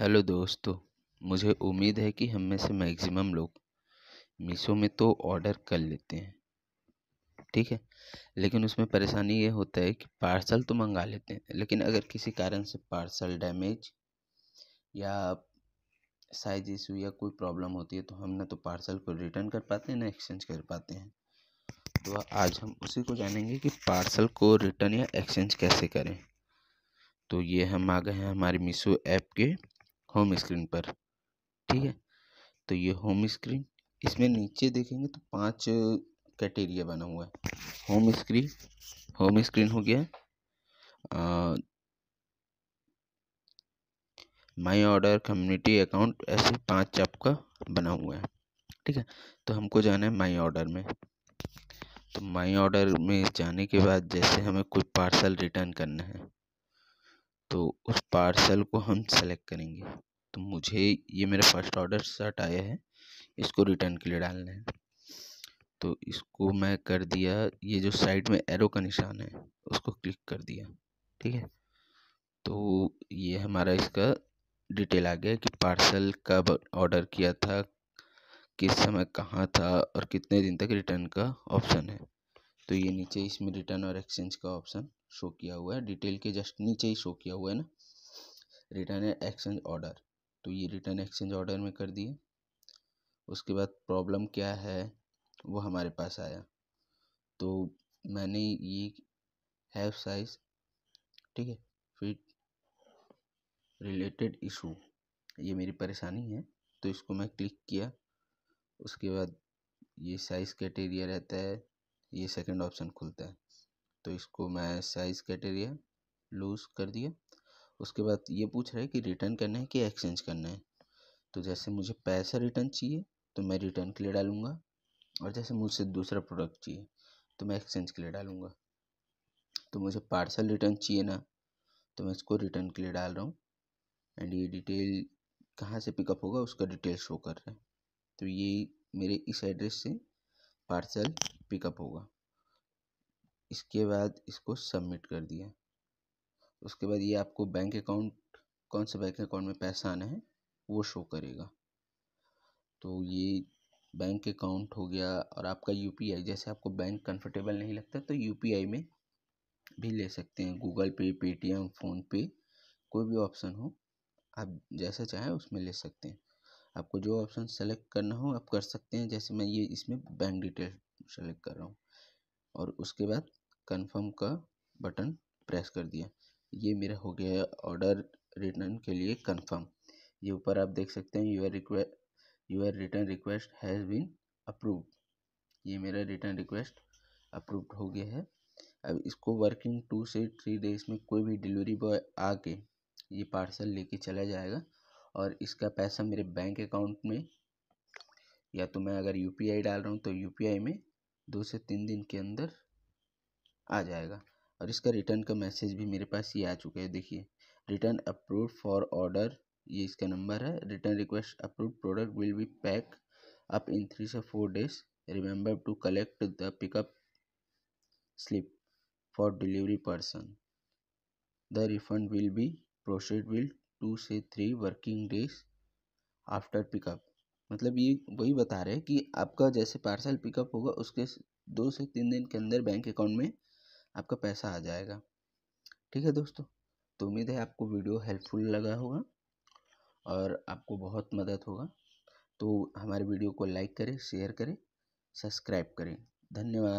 hello दोस्तों मुझे उम्मीद है कि हम में से मैक्सिमम लोग मीशो में तो ऑर्डर कर लेते हैं ठीक है लेकिन उसमें परेशानी ये होता है कि पार्सल तो मंगा लेते हैं लेकिन अगर किसी कारण से पार्सल डैमेज या साइज इशू या कोई प्रॉब्लम होती है तो हम ना तो पार्सल को रिटर्न कर पाते हैं ना एक्सचेंज कर पाते हैं तो आज हम उसी को जानेंगे कि पार्सल को रिटर्न या एक्सचेंज कैसे करें तो ये हम आ गए हैं हमारे मीशो ऐप के होम स्क्रीन पर ठीक है तो ये होम स्क्रीन इसमें नीचे देखेंगे तो पांच कैटेरिया बना हुआ है होम स्क्रीन होम स्क्रीन हो गया माय ऑर्डर कम्युनिटी अकाउंट ऐसे पांच आपका बना हुआ है ठीक है तो हमको जाना है माय ऑर्डर में तो माय ऑर्डर में जाने के बाद जैसे हमें कोई पार्सल रिटर्न करना है तो उस पार्सल को हम सेलेक्ट करेंगे तो मुझे ये मेरा फर्स्ट ऑर्डर शर्ट आया है इसको रिटर्न के लिए डालना है तो इसको मैं कर दिया ये जो साइड में एरो का निशान है उसको क्लिक कर दिया ठीक है तो ये हमारा इसका डिटेल आ गया कि पार्सल कब ऑर्डर किया था किस समय कहाँ था और कितने दिन तक रिटर्न का ऑप्शन है तो ये नीचे इसमें रिटर्न और एक्सचेंज का ऑप्शन शो किया हुआ है डिटेल के जस्ट नीचे ही शो किया हुआ है ना रिटर्न एंड एक्सचेंज ऑर्डर तो ये रिटर्न एक्सचेंज ऑर्डर में कर दिए उसके बाद प्रॉब्लम क्या है वो हमारे पास आया तो मैंने ये हैव साइज ठीक है फिर रिलेटेड इशू ये मेरी परेशानी है तो इसको मैं क्लिक किया उसके बाद ये साइज़ कैटेरिया रहता है ये सेकंड ऑप्शन खुलता है तो इसको मैं साइज़ कैटेरिया लूज़ कर दिया उसके बाद ये पूछ रहा है कि रिटर्न करना है कि एक्सचेंज करना है तो जैसे मुझे पैसा रिटर्न चाहिए तो मैं रिटर्न के लिए डालूँगा और जैसे मुझसे दूसरा प्रोडक्ट चाहिए तो मैं एक्सचेंज के लिए डालूँगा तो मुझे पार्सल रिटर्न चाहिए ना तो मैं इसको रिटर्न के लिए डाल रहा हूँ एंड ये डिटेल कहाँ से पिकअप होगा उसका डिटेल शो कर रहा है तो ये मेरे इस एड्रेस से पार्सल पिकअप होगा इसके बाद इसको सबमिट कर दिया उसके बाद ये आपको बैंक अकाउंट कौन से बैंक अकाउंट में पैसा आना है वो शो करेगा तो ये बैंक अकाउंट हो गया और आपका यू जैसे आपको बैंक कंफर्टेबल नहीं लगता तो यू में भी ले सकते हैं गूगल पे पेटीएम फ़ोनपे कोई भी ऑप्शन हो आप जैसा चाहें उसमें ले सकते हैं आपको जो ऑप्शन सेलेक्ट करना हो आप कर सकते हैं जैसे मैं ये इसमें बैंक डिटेल सेलेक्ट कर रहा हूँ और उसके बाद कंफर्म का बटन प्रेस कर दिया ये मेरा हो गया ऑर्डर रिटर्न के लिए कंफर्म ये ऊपर आप देख सकते हैं your request your return request has been approve ये मेरा रिटर्न रिक्वेस्ट अप्रूव्ड हो गया है अब इसको वर्किंग टू से थ्री डेज में कोई भी डिलीवरी बॉय आके ये पार्सल लेके चला जाएगा और इसका पैसा मेरे बैंक अकाउंट में या तो मैं अगर यू डाल रहा हूँ तो यू में दो से तीन दिन के अंदर आ जाएगा और इसका रिटर्न का मैसेज भी मेरे पास ये आ चुका है देखिए रिटर्न अप्रूव फॉर ऑर्डर ये इसका नंबर है return request approve product will be pack up in three से four days remember to collect the pickup slip for delivery person the refund will be processed will two से three working days after pickup मतलब ये वही बता रहे हैं कि आपका जैसे पार्सल पिकअप होगा उसके दो से तीन दिन के अंदर बैंक अकाउंट में आपका पैसा आ जाएगा ठीक है दोस्तों तो उम्मीद है आपको वीडियो हेल्पफुल लगा होगा और आपको बहुत मदद होगा तो हमारे वीडियो को लाइक करें शेयर करें सब्सक्राइब करें धन्यवाद